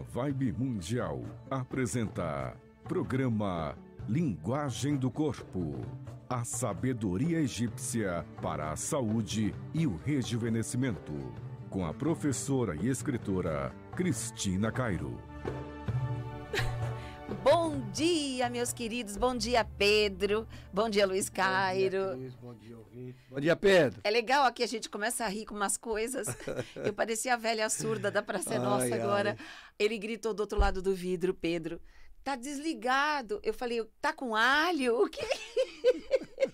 Vibe Mundial apresenta programa Linguagem do Corpo. A sabedoria egípcia para a saúde e o rejuvenescimento. Com a professora e escritora Cristina Cairo. Bom dia, meus queridos. Bom dia, Pedro. Bom dia, Luiz Cairo. Bom dia, Cris. Bom dia, ouvinte. Bom dia, Pedro. É legal aqui a gente começa a rir com umas coisas. Eu parecia a velha surda da Praça ai, Nossa agora. Ai. Ele gritou do outro lado do vidro, Pedro. Tá desligado. Eu falei, tá com alho? O quê?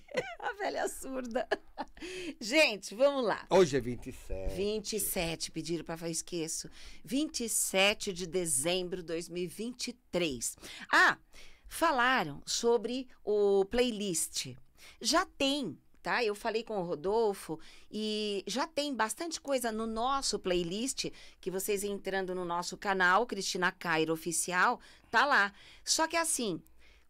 A velha surda. Gente, vamos lá. Hoje é 27. 27, pediram para falar, esqueço. 27 de dezembro de 2023. Ah, falaram sobre o playlist. Já tem Tá? Eu falei com o Rodolfo e já tem bastante coisa no nosso playlist que vocês entrando no nosso canal Cristina Cairo Oficial, tá lá. Só que assim,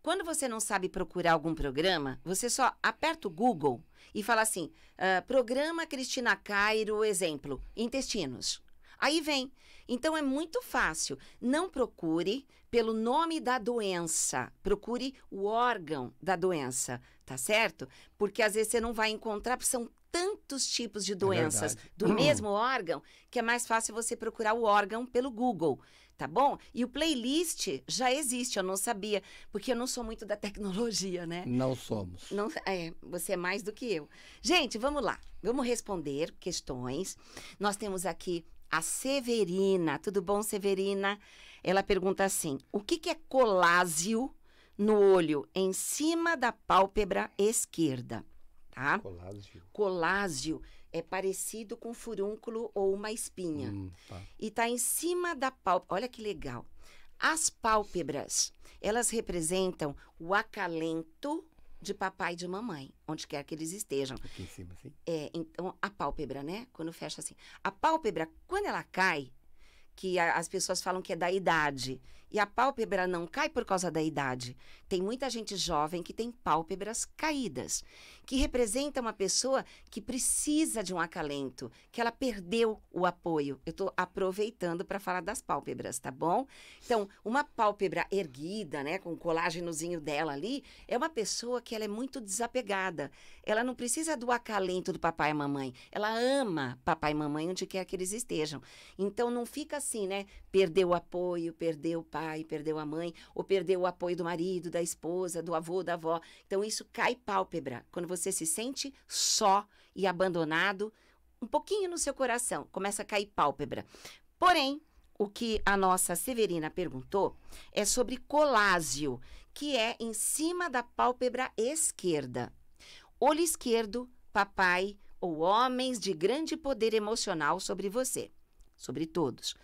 quando você não sabe procurar algum programa, você só aperta o Google e fala assim: ah, Programa Cristina Cairo, exemplo, intestinos. Aí vem. Então é muito fácil. Não procure pelo nome da doença, procure o órgão da doença, tá certo? Porque às vezes você não vai encontrar, porque são tantos tipos de é doenças é do mesmo órgão que é mais fácil você procurar o órgão pelo Google, tá bom? E o playlist já existe, eu não sabia, porque eu não sou muito da tecnologia, né? Não somos. Não, é, você é mais do que eu. Gente, vamos lá. Vamos responder questões. Nós temos aqui a Severina. Tudo bom, Severina? Ela pergunta assim: o que, que é colásio no olho em cima da pálpebra esquerda? tá? Colásio. Colásio é parecido com furúnculo ou uma espinha. Hum, tá. E tá em cima da pálpebra. Olha que legal. As pálpebras, elas representam o acalento de papai e de mamãe, onde quer que eles estejam. Aqui em cima, sim. É, então a pálpebra, né? Quando fecha assim. A pálpebra, quando ela cai, que a, as pessoas falam que é da idade. E a pálpebra não cai por causa da idade. Tem muita gente jovem que tem pálpebras caídas, que representa uma pessoa que precisa de um acalento, que ela perdeu o apoio. Eu estou aproveitando para falar das pálpebras, tá bom? Então, uma pálpebra erguida, né, com o colágenozinho dela ali, é uma pessoa que ela é muito desapegada. Ela não precisa do acalento do papai e mamãe. Ela ama papai e mamãe onde quer que eles estejam. Então, não fica assim, né? Perdeu o apoio, perdeu o pai, perdeu a mãe, ou perdeu o apoio do marido, da esposa, do avô, da avó. Então isso cai pálpebra. Quando você se sente só e abandonado, um pouquinho no seu coração, começa a cair pálpebra. Porém, o que a nossa Severina perguntou é sobre colásio, que é em cima da pálpebra esquerda. Olho esquerdo, papai ou homens de grande poder emocional sobre você, sobre todos.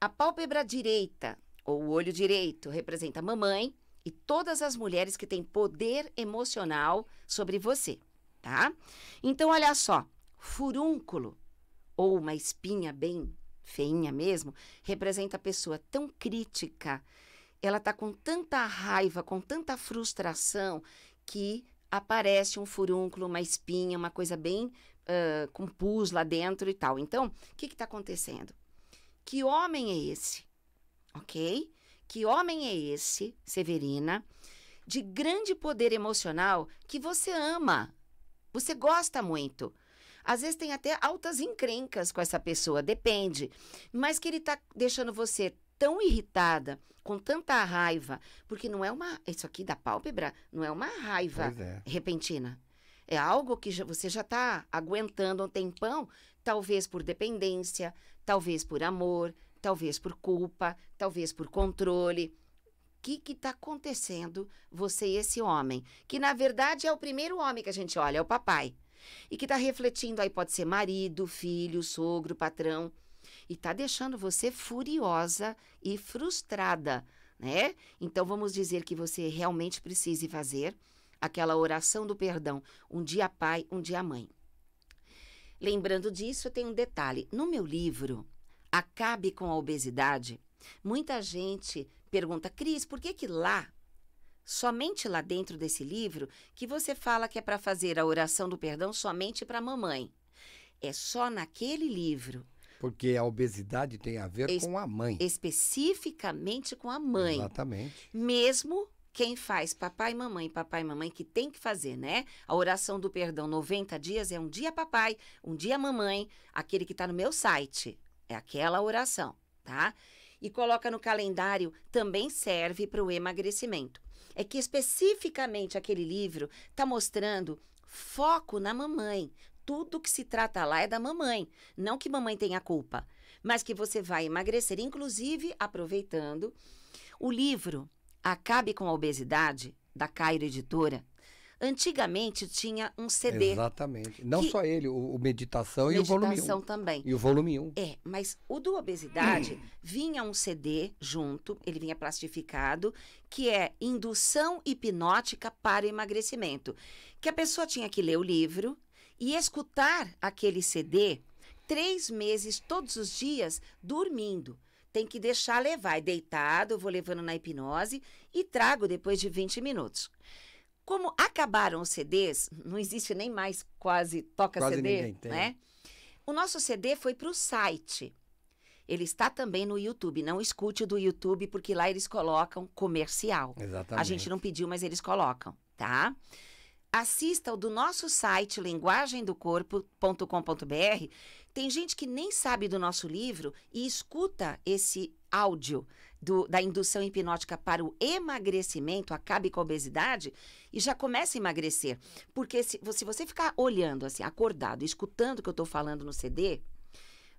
A pálpebra direita, ou o olho direito, representa a mamãe e todas as mulheres que têm poder emocional sobre você, tá? Então, olha só, furúnculo, ou uma espinha bem feinha mesmo, representa a pessoa tão crítica, ela tá com tanta raiva, com tanta frustração, que aparece um furúnculo, uma espinha, uma coisa bem uh, com pus lá dentro e tal. Então, o que está acontecendo? Que homem é esse ok? Que homem é esse, Severina, de grande poder emocional que você ama, você gosta muito? Às vezes tem até altas encrencas com essa pessoa, depende. Mas que ele está deixando você tão irritada, com tanta raiva, porque não é uma. Isso aqui da pálpebra não é uma raiva é. repentina. É algo que você já está aguentando um tempão, talvez por dependência, talvez por amor, talvez por culpa, talvez por controle. O que está acontecendo você e esse homem? Que na verdade é o primeiro homem que a gente olha, é o papai. E que está refletindo aí, pode ser marido, filho, sogro, patrão. E está deixando você furiosa e frustrada, né? Então vamos dizer que você realmente precise fazer aquela oração do perdão, um dia pai, um dia mãe. Lembrando disso, tem um detalhe. No meu livro, acabe com a obesidade, muita gente pergunta, Cris, por que que lá, somente lá dentro desse livro, que você fala que é para fazer a oração do perdão somente para mamãe? É só naquele livro. Porque a obesidade tem a ver es com a mãe. Especificamente com a mãe. Exatamente. Mesmo quem faz papai e mamãe, papai e mamãe, que tem que fazer, né? A oração do perdão 90 dias é um dia papai, um dia mamãe, aquele que está no meu site. É aquela oração, tá? E coloca no calendário também serve para o emagrecimento. É que especificamente aquele livro está mostrando foco na mamãe. Tudo que se trata lá é da mamãe. Não que mamãe tenha culpa, mas que você vai emagrecer. Inclusive, aproveitando, o livro Acabe com a Obesidade, da Cairo Editora, Antigamente tinha um CD. Exatamente. Não que... só ele, o, o Meditação, Meditação e o Volume 1. Meditação também. E o Volume 1. É, mas o do Obesidade vinha um CD junto, ele vinha plastificado, que é Indução Hipnótica para Emagrecimento. Que a pessoa tinha que ler o livro e escutar aquele CD três meses, todos os dias, dormindo tem que deixar levar. É deitado, eu vou levando na hipnose e trago depois de 20 minutos. Como acabaram os CDs, não existe nem mais quase toca quase CD, né? O nosso CD foi para o site. Ele está também no YouTube. Não escute do YouTube, porque lá eles colocam comercial. Exatamente. A gente não pediu, mas eles colocam, tá? Tá? assista o do nosso site linguagemdocorpo.com.br. Tem gente que nem sabe do nosso livro e escuta esse áudio do, da indução hipnótica para o emagrecimento, acabe com a obesidade, e já começa a emagrecer. Porque se, se você ficar olhando assim, acordado, escutando o que eu estou falando no CD,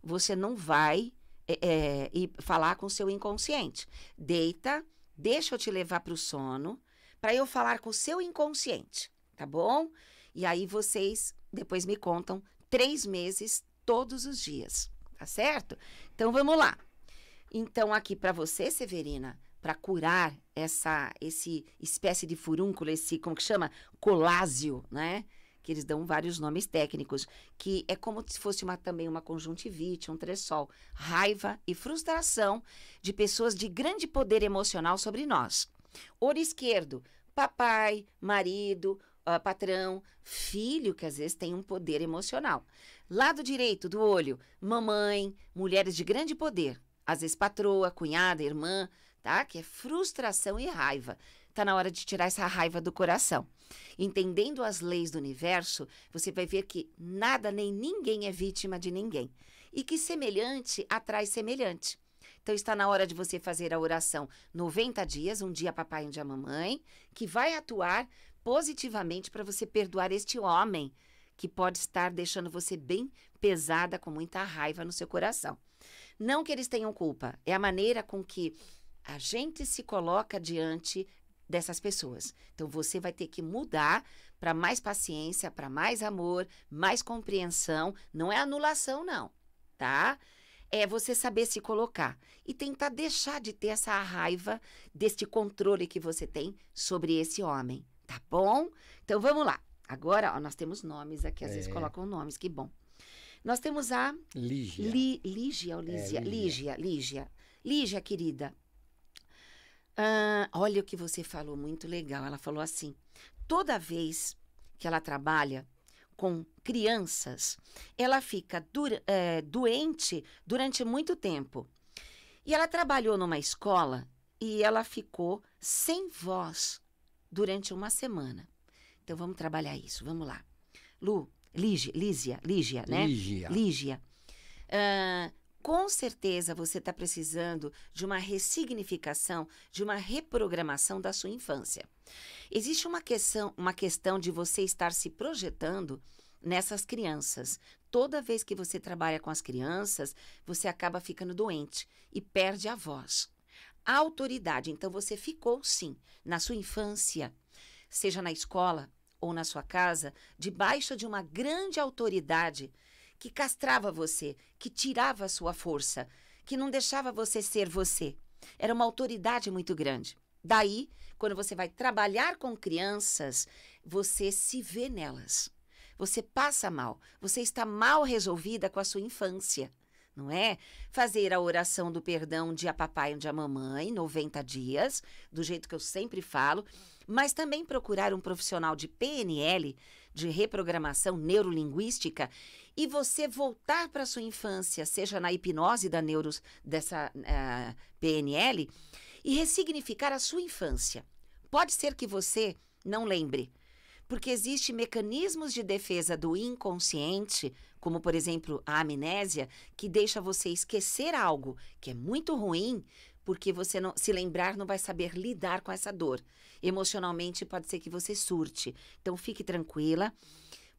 você não vai é, é, e falar com o seu inconsciente. Deita, deixa eu te levar para o sono, para eu falar com o seu inconsciente tá bom? E aí vocês depois me contam três meses todos os dias, tá certo? Então vamos lá. Então aqui para você, Severina, para curar essa esse espécie de furúnculo, esse como que chama, colásio, né? Que eles dão vários nomes técnicos, que é como se fosse uma, também uma conjuntivite, um tressol, raiva e frustração de pessoas de grande poder emocional sobre nós. Ouro esquerdo, papai, marido, uh, patrão, filho, que às vezes tem um poder emocional. Lado direito do olho, mamãe, mulheres de grande poder, às vezes patroa, cunhada, irmã, tá? Que é frustração e raiva. Tá na hora de tirar essa raiva do coração. Entendendo as leis do universo, você vai ver que nada nem ninguém é vítima de ninguém e que semelhante atrai semelhante. Então está na hora de você fazer a oração 90 dias, um dia papai, um dia mamãe, que vai atuar positivamente para você perdoar este homem que pode estar deixando você bem pesada com muita raiva no seu coração. Não que eles tenham culpa, é a maneira com que a gente se coloca diante dessas pessoas. Então você vai ter que mudar para mais paciência, para mais amor, mais compreensão, não é anulação não, tá? É você saber se colocar e tentar deixar de ter essa raiva deste controle que você tem sobre esse homem. Tá bom? Então vamos lá. Agora, ó, nós temos nomes aqui, às é. vezes colocam nomes, que bom. Nós temos a. Lígia. Li, Lígia ou Lígia? É, Lígia. Lígia, Lígia. Lígia, querida. Ah, olha o que você falou, muito legal. Ela falou assim: toda vez que ela trabalha com crianças, ela fica é, doente durante muito tempo. E ela trabalhou numa escola e ela ficou sem voz durante uma semana. Então vamos trabalhar isso, vamos lá. Lu, Lígia, Lígia, Lígia, né? Lígia. Lígia. Uh, com certeza você está precisando de uma ressignificação, de uma reprogramação da sua infância. Existe uma questão, uma questão de você estar se projetando nessas crianças. Toda vez que você trabalha com as crianças, você acaba ficando doente e perde a voz autoridade. Então você ficou, sim, na sua infância, seja na escola ou na sua casa, debaixo de uma grande autoridade que castrava você, que tirava a sua força, que não deixava você ser você. Era uma autoridade muito grande. Daí, quando você vai trabalhar com crianças, você se vê nelas. Você passa mal, você está mal resolvida com a sua infância não é? Fazer a oração do perdão de a papai e de a mamãe, 90 dias, do jeito que eu sempre falo, mas também procurar um profissional de PNL, de reprogramação neurolinguística, e você voltar para sua infância, seja na hipnose da neuros dessa uh, eh, PNL, e ressignificar a sua infância. Pode ser que você não lembre, porque existem mecanismos de defesa do inconsciente como por exemplo a amnésia, que deixa você esquecer algo que é muito ruim, porque você não, se lembrar não vai saber lidar com essa dor. Emocionalmente pode ser que você surte. Então fique tranquila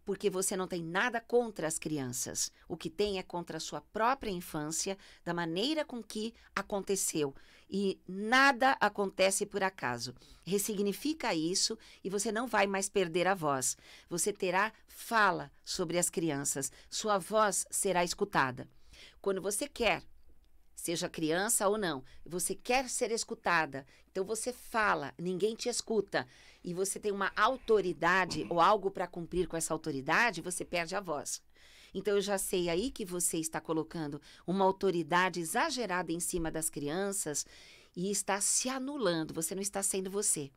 porque você não tem nada contra as crianças. O que tem é contra a sua própria infância, da maneira com que aconteceu. E nada acontece por acaso. Ressignifica isso e você não vai mais perder a voz. Você terá fala sobre as crianças. Sua voz será escutada. Quando você quer seja criança ou não, você quer ser escutada, então você fala, ninguém te escuta e você tem uma autoridade ou algo para cumprir com essa autoridade, você perde a voz. Então eu já sei aí que você está colocando uma autoridade exagerada em cima das crianças e está se anulando, você não está sendo você.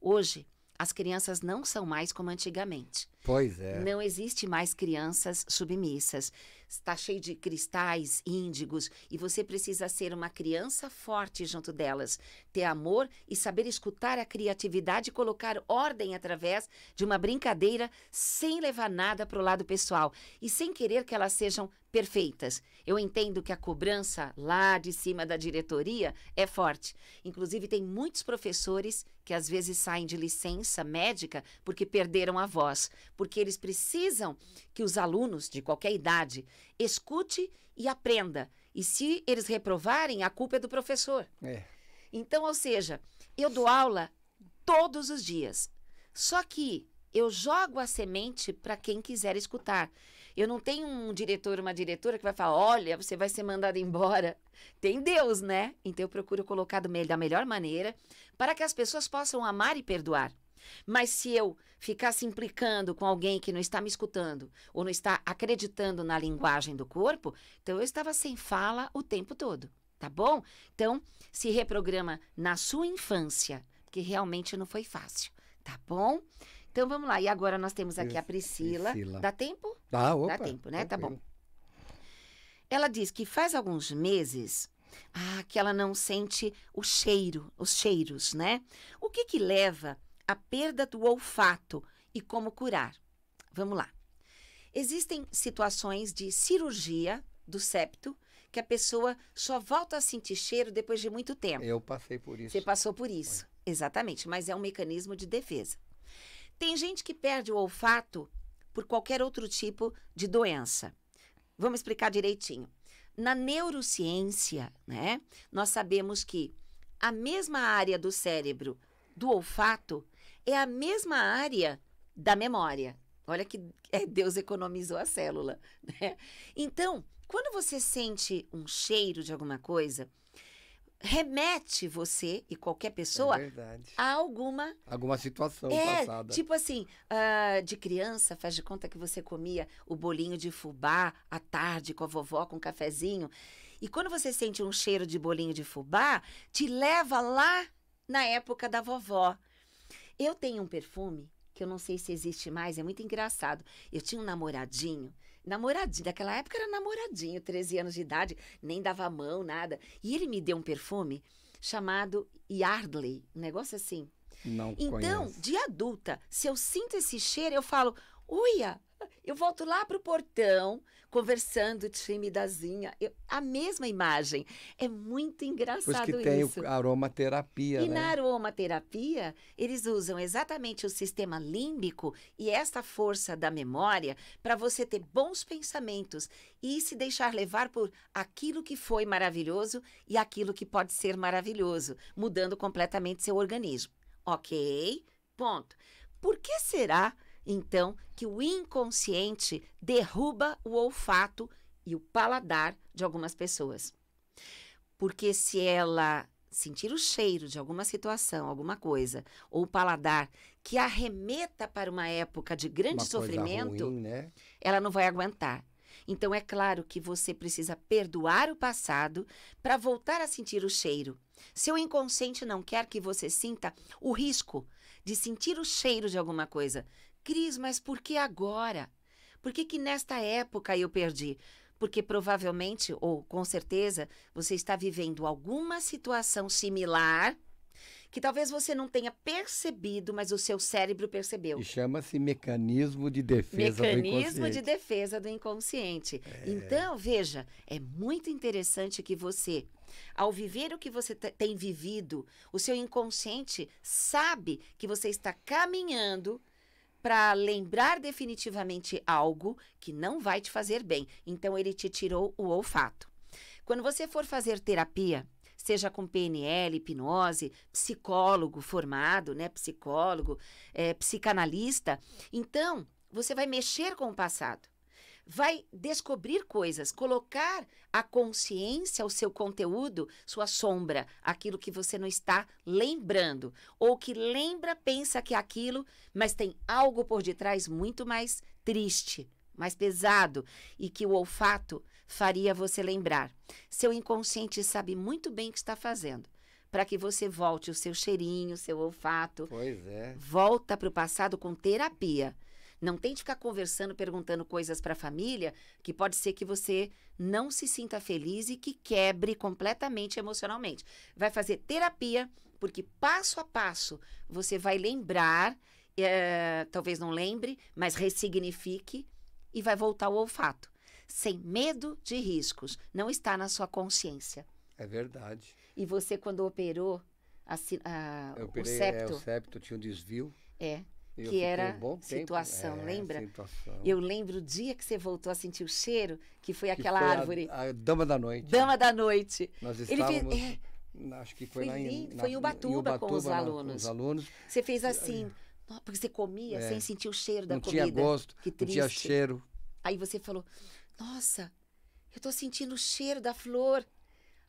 Hoje, as crianças não são mais como antigamente. Pois é. Não existe mais crianças submissas. Está cheio de cristais, índigos, e você precisa ser uma criança forte junto delas, ter amor e saber escutar a criatividade e colocar ordem através de uma brincadeira sem levar nada para o lado pessoal e sem querer que elas sejam perfeitas. Eu entendo que a cobrança lá de cima da diretoria é forte. Inclusive, tem muitos professores que às vezes saem de licença médica porque perderam a voz, porque eles precisam que os alunos de qualquer idade escute e aprenda. E se eles reprovarem, a culpa é do professor. É. Então, ou seja, eu dou aula todos os dias. Só que eu jogo a semente para quem quiser escutar. Eu não tenho um diretor, uma diretora que vai falar: olha, você vai ser mandado embora. Tem Deus, né? Então eu procuro colocar da melhor maneira para que as pessoas possam amar e perdoar. Mas se eu ficar se implicando com alguém que não está me escutando ou não está acreditando na linguagem do corpo, então eu estava sem fala o tempo todo, tá bom? Então, se reprograma na sua infância, que realmente não foi fácil, tá bom? Então vamos lá. E agora nós temos aqui a Priscila. Priscila. Dá tempo? Dá, opa. Dá tempo, né? Tá bom. Ela diz que faz alguns meses ah, que ela não sente o cheiro, os cheiros, né? O que que leva à perda do olfato e como curar? Vamos lá. Existem situações de cirurgia do septo que a pessoa só volta a sentir cheiro depois de muito tempo. Eu passei por isso. Você passou por isso. Foi. Exatamente, mas é um mecanismo de defesa. Tem gente que perde o olfato por qualquer outro tipo de doença. Vamos explicar direitinho. Na neurociência, né, nós sabemos que a mesma área do cérebro do olfato é a mesma área da memória. Olha que é, Deus economizou a célula, né? Então, quando você sente um cheiro de alguma coisa, remete você e qualquer pessoa é a alguma alguma situação é, passada tipo assim uh, de criança faz de conta que você comia o bolinho de fubá à tarde com a vovó com um cafezinho e quando você sente um cheiro de bolinho de fubá te leva lá na época da vovó eu tenho um perfume que eu não sei se existe mais é muito engraçado eu tinha um namoradinho namoradinho. Daquela época era namoradinho, 13 anos de idade, nem dava mão, nada. E ele me deu um perfume chamado Yardley, um negócio assim. Não Então, conheço. de adulta, se eu sinto esse cheiro, eu falo, uia, eu volto lá para o portão, conversando timidazinha. Eu, a mesma imagem. É muito engraçado isso. Por isso que tem isso. aromaterapia, E né? na aromaterapia, eles usam exatamente o sistema límbico e essa força da memória para você ter bons pensamentos e se deixar levar por aquilo que foi maravilhoso e aquilo que pode ser maravilhoso, mudando completamente seu organismo. Ok? Ponto. Por que será então que o inconsciente derruba o olfato e o paladar de algumas pessoas. Porque se ela sentir o cheiro de alguma situação, alguma coisa, ou o paladar que arremeta para uma época de grande uma sofrimento, ruim, né? ela não vai aguentar. Então é claro que você precisa perdoar o passado para voltar a sentir o cheiro. Seu inconsciente não quer que você sinta o risco de sentir o cheiro de alguma coisa. Cris, mas por que agora? Por que, que nesta época eu perdi? Porque provavelmente, ou com certeza, você está vivendo alguma situação similar que talvez você não tenha percebido, mas o seu cérebro percebeu. E chama-se mecanismo de defesa mecanismo do inconsciente. Mecanismo de defesa do inconsciente. É. Então, veja, é muito interessante que você, ao viver o que você tem vivido, o seu inconsciente sabe que você está caminhando para lembrar definitivamente algo que não vai te fazer bem. Então ele te tirou o olfato. Quando você for fazer terapia, seja com PNL, hipnose, psicólogo formado, né, psicólogo, é, psicanalista, então você vai mexer com o passado vai descobrir coisas, colocar a consciência, o seu conteúdo, sua sombra, aquilo que você não está lembrando, ou que lembra, pensa que é aquilo, mas tem algo por detrás muito mais triste, mais pesado e que o olfato faria você lembrar. Seu inconsciente sabe muito bem o que está fazendo para que você volte o seu cheirinho, o seu olfato. Pois é. Volta para o passado com terapia. Não tente ficar conversando, perguntando coisas para a família, que pode ser que você não se sinta feliz e que quebre completamente emocionalmente. Vai fazer terapia, porque passo a passo você vai lembrar, é, talvez não lembre, mas ressignifique e vai voltar ao olfato. Sem medo de riscos, não está na sua consciência. É verdade. E você, quando operou a, a, operei, é, o septo. É, o septo tinha um desvio. É. Eu que era um situação, é, lembra? situação. Eu lembro o dia que você voltou a sentir o cheiro, que foi que aquela foi árvore. A, a, Dama da Noite. Dama da Noite. Nós estávamos. Ele fez, é, acho que foi, foi lá em, na, foi em Ubatuba, em Ubatuba com, os na, os alunos. Você fez assim, é. porque você comia é, sem sentir o cheiro da não comida. Não tinha gosto, que triste. não tinha cheiro. Aí você falou: Nossa, eu estou sentindo o cheiro da flor.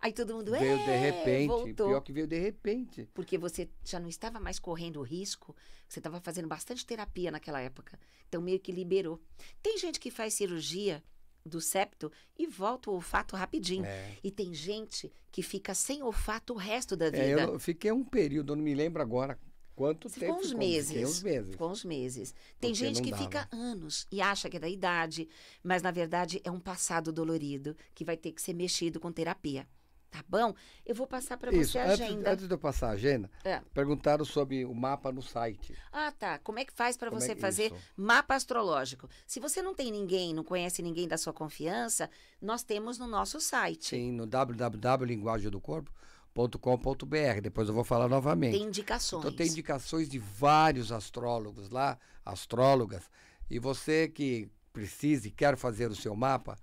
Aí todo mundo veio de é, repente, voltou. pior que veio de repente. Porque você já não estava mais correndo o risco, você estava fazendo bastante terapia naquela época. Então meio que liberou. Tem gente que faz cirurgia do septo e volta o olfato rapidinho. É. E tem gente que fica sem olfato o resto da vida. É, eu fiquei um período, eu não me lembro agora quanto tempo. Uns ficou meses, uns meses. uns meses. Tem Porque gente que fica né? anos e acha que é da idade, mas na verdade é um passado dolorido que vai ter que ser mexido com terapia. Tá bom? Eu vou passar para você a agenda. Antes, de eu passar a agenda, é. perguntaram sobre o mapa no site. Ah, tá. Como é que faz para você é fazer isso? mapa astrológico? Se você não tem ninguém, não conhece ninguém da sua confiança, nós temos no nosso site. Sim, no www.linguagemdocorpo.com.br. Depois eu vou falar novamente. Tem indicações. Então tem indicações de vários astrólogos lá, astrólogas. E você que precise, quer fazer o seu mapa,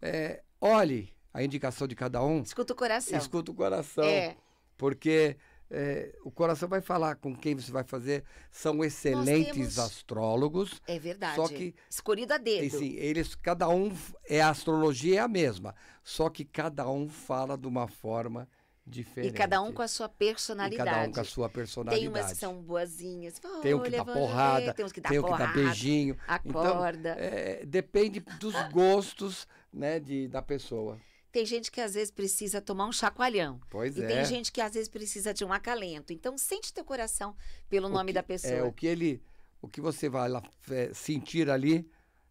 é, olhe a indicação de cada um. Escuta o coração. Escuta o coração. É. Porque é, o coração vai falar com quem você vai fazer. São excelentes temos... astrólogos. É verdade. Só que escolhido a dedo. Assim, eles, cada um é a astrologia é a mesma, só que cada um fala de uma forma diferente. E cada um com a sua personalidade. E cada um com a sua personalidade. Tem umas que são boazinhas. Oh, tem um que dá porrada. Tem um que dá tem porrada. Que dá beijinho. Então, Acorda. Então, é, depende dos gostos né, de, da pessoa tem gente que às vezes precisa tomar um chacoalhão. Pois e é. E tem gente que às vezes precisa de um acalento. Então sente teu coração pelo o nome que, da é, pessoa. É, o que ele. O que você vai lá, é, sentir ali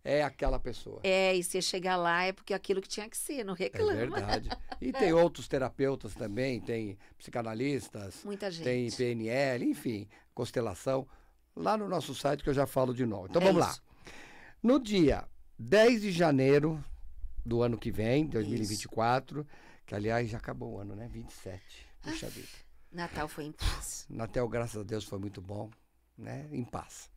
é aquela pessoa. É, e você chegar lá é porque aquilo que tinha que ser, não é reclama. É verdade. E tem outros terapeutas também, tem psicanalistas. Muita gente. Tem PNL, enfim, constelação. Lá no nosso site que eu já falo de novo. Então é vamos isso. lá. No dia 10 de janeiro do ano que vem, 2024, Isso. que aliás já acabou o ano, né? 27. Puxa ah, vida. Natal foi em paz. Natal, graças a Deus, foi muito bom, né? Em paz.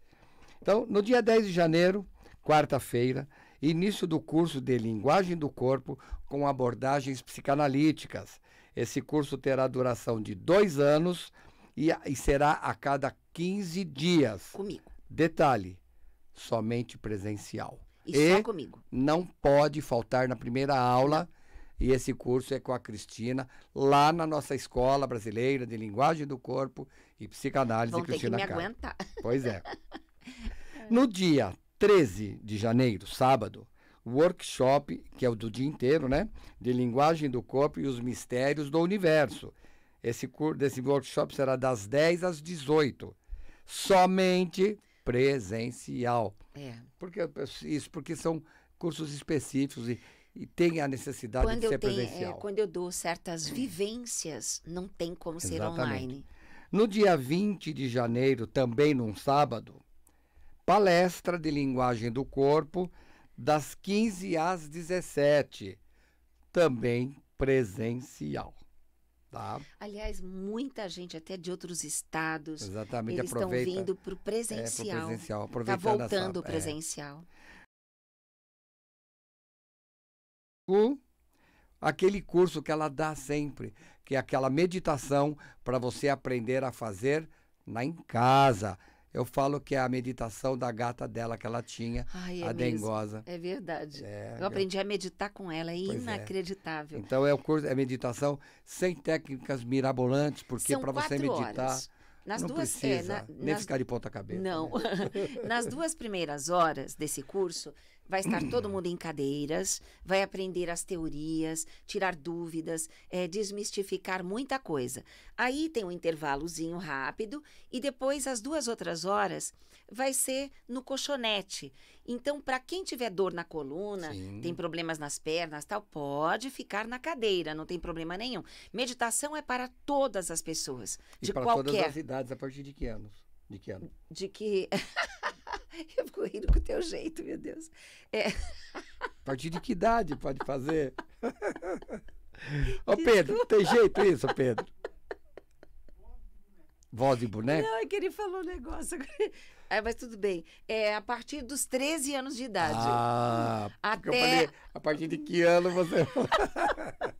Então, no dia 10 de janeiro, quarta-feira, início do curso de Linguagem do Corpo com abordagens psicanalíticas. Esse curso terá duração de dois anos e, e será a cada 15 dias. Comigo. Detalhe: somente presencial. E, e, só comigo. Não pode faltar na primeira aula. E esse curso é com a Cristina, lá na nossa escola brasileira de linguagem do corpo e psicanálise Vão Cristina ter que me aguentar. Pois é. No dia 13 de janeiro, sábado, workshop, que é o do dia inteiro, né? De linguagem do corpo e os mistérios do universo. Esse curso desse workshop será das 10 às 18. Somente presencial. É. Porque, isso porque são cursos específicos e, e tem a necessidade quando de ser tenho, é, presencial. É, quando eu dou certas vivências, não tem como Exatamente. ser online. No dia 20 de janeiro, também num sábado, palestra de linguagem do corpo, das 15 às 17, também presencial. Tá. Aliás, muita gente até de outros estados. Exatamente, eles estão vindo para o é, presencial. É, tá está voltando o é. presencial. O, aquele curso que ela dá sempre, que é aquela meditação para você aprender a fazer na em casa. Eu falo que é a meditação da gata dela que ela tinha, Ai, é a dengosa. Mesmo. É verdade. É, eu aprendi a meditar com ela, é pois é. inacreditável. É. Então é o curso, é meditação sem técnicas mirabolantes, porque para você meditar. Horas. Nas não duas, é, precisa, é, na, nem nas, ficar de ponta cabeça. Não. Né? nas duas primeiras horas desse curso, vai estar todo mundo em cadeiras, vai aprender as teorias, tirar dúvidas, é, desmistificar muita coisa. Aí tem um intervalozinho rápido e depois as duas outras horas vai ser no colchonete. Então, para quem tiver dor na coluna, Sim. tem problemas nas pernas, tal, pode ficar na cadeira, não tem problema nenhum. Meditação é para todas as pessoas, e de para qualquer. todas as idades a partir de que anos? De que ano? De que Eu fico rindo com o teu jeito, meu Deus. É. A partir de que idade pode fazer? Ô, Pedro, tem jeito isso, Pedro? Voz de boneco? Não, é que ele falou um negócio. É, mas tudo bem. É a partir dos 13 anos de idade. Ah, até... Falei, a partir de que ano você.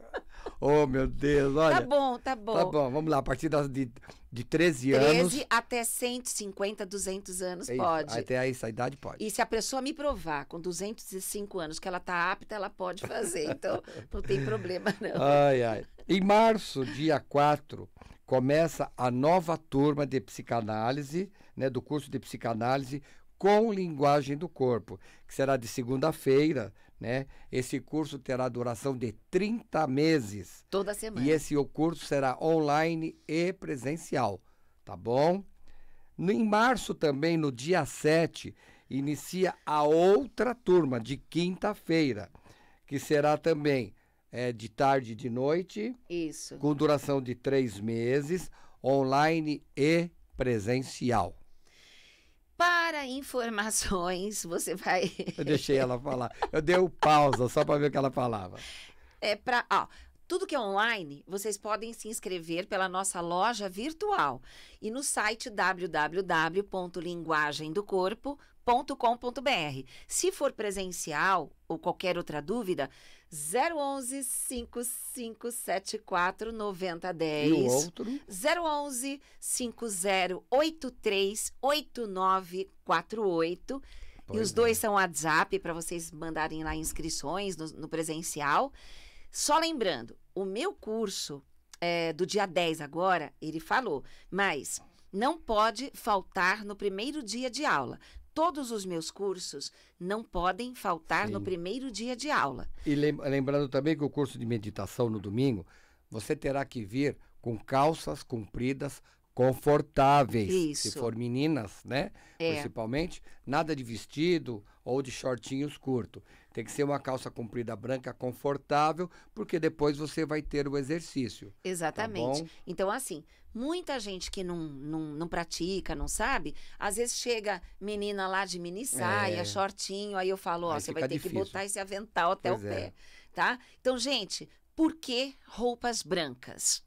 Oh, meu Deus, tá olha. Tá bom, tá bom. Tá bom, vamos lá. A partir das, de, de 13, anos. 13 até 150, 200 anos é pode. Até essa idade pode. E se a pessoa me provar com 205 anos que ela tá apta, ela pode fazer. Então, não tem problema, não. Ai, ai. Em março, dia 4, começa a nova turma de psicanálise, né? Do curso de psicanálise com linguagem do corpo, que será de segunda-feira, né? Esse curso terá duração de 30 meses. Toda semana. E esse curso será online e presencial, tá bom? Em março também, no dia 7, inicia a outra turma de quinta-feira, que será também é, de tarde e de noite. Isso. Com duração de três meses, online e presencial. Para informações, você vai. Eu deixei ela falar. Eu dei um pausa só para ver o que ela falava. É para. tudo que é online, vocês podem se inscrever pela nossa loja virtual e no site www.linguagemdocorpo.com.br. Se for presencial ou qualquer outra dúvida, 011 5574 9010. E o outro? 011 5083 8948. Pois e os é. dois são WhatsApp para vocês mandarem lá inscrições no, no, presencial. Só lembrando, o meu curso é, do dia 10 agora, ele falou, mas não pode faltar no primeiro dia de aula todos os meus cursos não podem faltar Sim. no primeiro dia de aula. E lembrando também que o curso de meditação no domingo, você terá que vir com calças compridas, confortáveis. Isso. Se for meninas, né? É. Principalmente, nada de vestido ou de shortinhos curto. Tem que ser uma calça comprida branca confortável, porque depois você vai ter o exercício. Tá Exatamente. Tá então, assim, muita gente que não, não, não pratica, não sabe, às vezes chega menina lá de mini é. saia, é. shortinho, aí eu falo, ó, aí você vai ter difícil. que botar esse avental até pois o é. pé, é. tá? Então, gente, por que roupas brancas?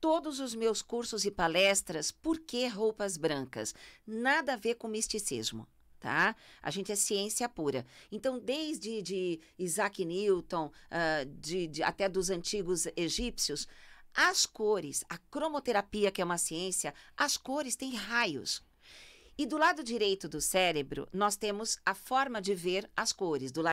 todos os meus cursos e palestras por que roupas brancas? Nada a ver com misticismo. Tá? A gente é ciência pura. Então, desde de Isaac Newton, uh, de, de, até dos antigos egípcios, as cores, a cromoterapia, que é uma ciência, as cores têm raios. E do lado direito do cérebro, nós temos a forma de ver as cores. Do lado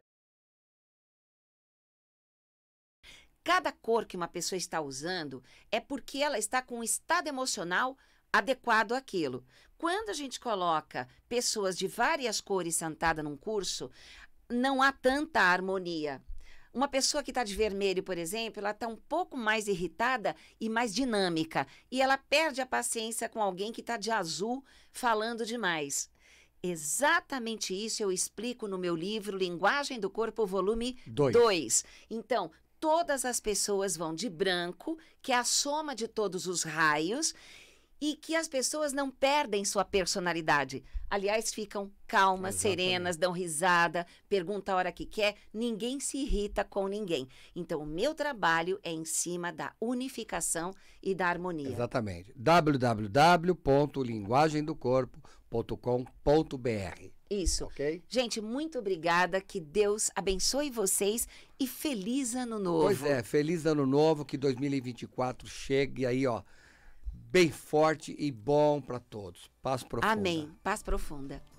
cada cor que uma pessoa está usando é porque ela está com um estado emocional adequado àquilo. Quando a gente coloca pessoas de várias cores sentadas num curso, não há tanta harmonia. Uma pessoa que está de vermelho, por exemplo, ela está um pouco mais irritada e mais dinâmica. E ela perde a paciência com alguém que está de azul falando demais. Exatamente isso eu explico no meu livro Linguagem do Corpo, volume 2. Então, todas as pessoas vão de branco, que é a soma de todos os raios, e que as pessoas não perdem sua personalidade. Aliás, ficam calmas, Exatamente. serenas, dão risada, pergunta a hora que quer, ninguém se irrita com ninguém. Então, o meu trabalho é em cima da unificação e da harmonia. Exatamente. www.linguagemdocorpo.com.br isso. Ok? Gente, muito obrigada. Que Deus abençoe vocês e feliz ano novo. Pois é, feliz ano novo. Que 2024 chegue aí, ó, bem forte e bom para todos. Paz profunda. Amém. Paz profunda.